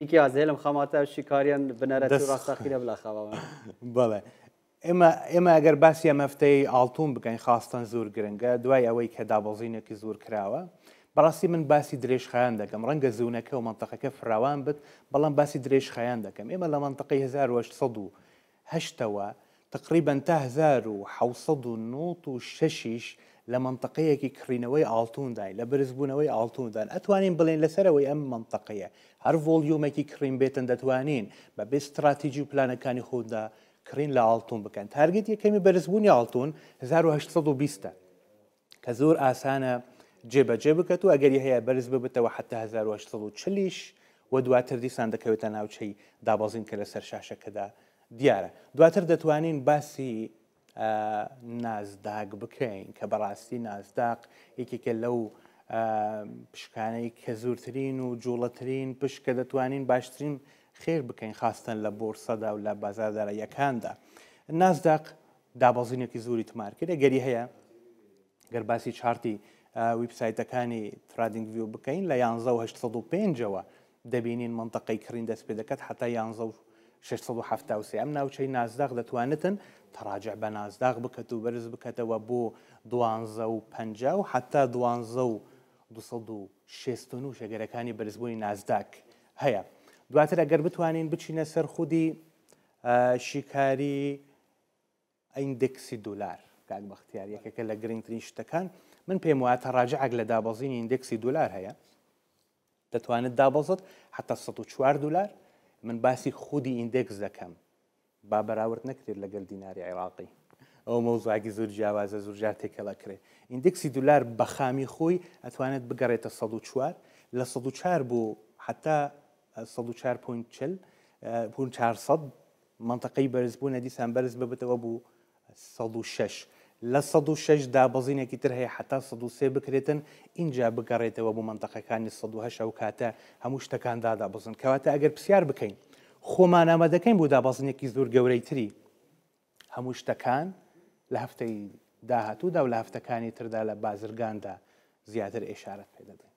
یکی از هیلم خامات و شکاریان بنرد تو راست خیلی بلا خواهم بله اما اما اگر بسیار مفته عالتون بگن خواستن زور گرنگ دوای اوی که دابازینه که زور کراوه براسی من بسی دریش خیانده کم رنگ زونه که و منطقه که فراوان بد بلان بسی دریش خیانده کم اما لمنطقه هزار صدو اشتصدو هشتوه تقریبا تا هزار و حوصد و ششش لە منطقەیەکی کڕینەوەی ئاڵتوندای لە برزبوونەوەی ئاڵتوندان ئەتوانین بڵێن لەسەرەوەی ئەم منطقەیە هەر ڤۆلیومێکی کڕین بێتن دەتوانین بە بێ استراتیجی و پلانەکانی خۆدا کڕین لە ئاڵتون بکەن تارگەت یەکەمی بەرزبوونی ئاڵتون 1920 کە زۆر ئاسانە جێبەجێ بکەت و ئەگەری هەیە بەرز ببتەوە حتا 1940 و دواتر دیسان دەکەوێتە ناوچەی دابازین کە لەسەر شاشەکەدا دیارە دواتر دەتوانین باسی نازداگ بکەین کە بەڕاستی نازداق یەکێکە لەو پشکانەی کە زورترین و جوڵەترین پشکە دەتوانین باشترین خێر بکەین خاستن لە بۆرسەدا و لە بازاردارەیەکاندا. نازداق دابەزینێکی زوری تمار کرد گەری هەیە گەرباسی چارتی ویبسایتەکانی ترادینگ ویو بکەین لە 1 1950ەوە دەبینین منتەقەی کڕین دەست پێ دەکات حتا 1 670 ئەم ناوچەی نازداغ دەتوانێتن تەراجع بە نازداغ بکەت و بەرز بکاتەوە بۆ دوانزە و پ و حتا دوانزە و 26 و شەگەرەکانی بەرزبوونی نازداک هەیە دواتر ئەگەر بتوانین بچینە سەر خودی شیکاری ئەیندێکسی دولار کاک بەختیار یەکەکە لە گرنگترین شتەکان من پێم وایە تەڕاجعک لە دابەزین ئیندێکسی دولار هەیە دەتوانێت دابەزت حتا 1 دولار من باسی خودی ئیندێکس دەکەم با بەراورد نەکرێت لەگەل دیناری عێراقی ئەو مەوزاگی زۆر جیاوازە زۆرجار تێکەڵەکرێت ئیندێکسی دولار بەخامی خۆی ئەتوانێت بگەڕێتە 1940 لە 1940 بوو حتا 1940 منتەقەی بەرزبوو نەدیسان بەرز ببێتەوە بوو 16 لە 16 دابەزینێکی تر هەیە حتا سێ بکرێتن اینجا بگەڕێتەوە بۆ منتەقەکانی 1970 و کاتە هەموو شتەکاندادا بزن کەواتە ئەگەر پرسیار بکەین خۆمان ئامادەکەین بۆ دابەزنێکی زۆر گەورەی تری هەموو شتەکان لە هەفتەی داهاتوودا و لە هەفتەکانی تردا لە بازرگاندا زیاتر ئێشارەت پێدەدەین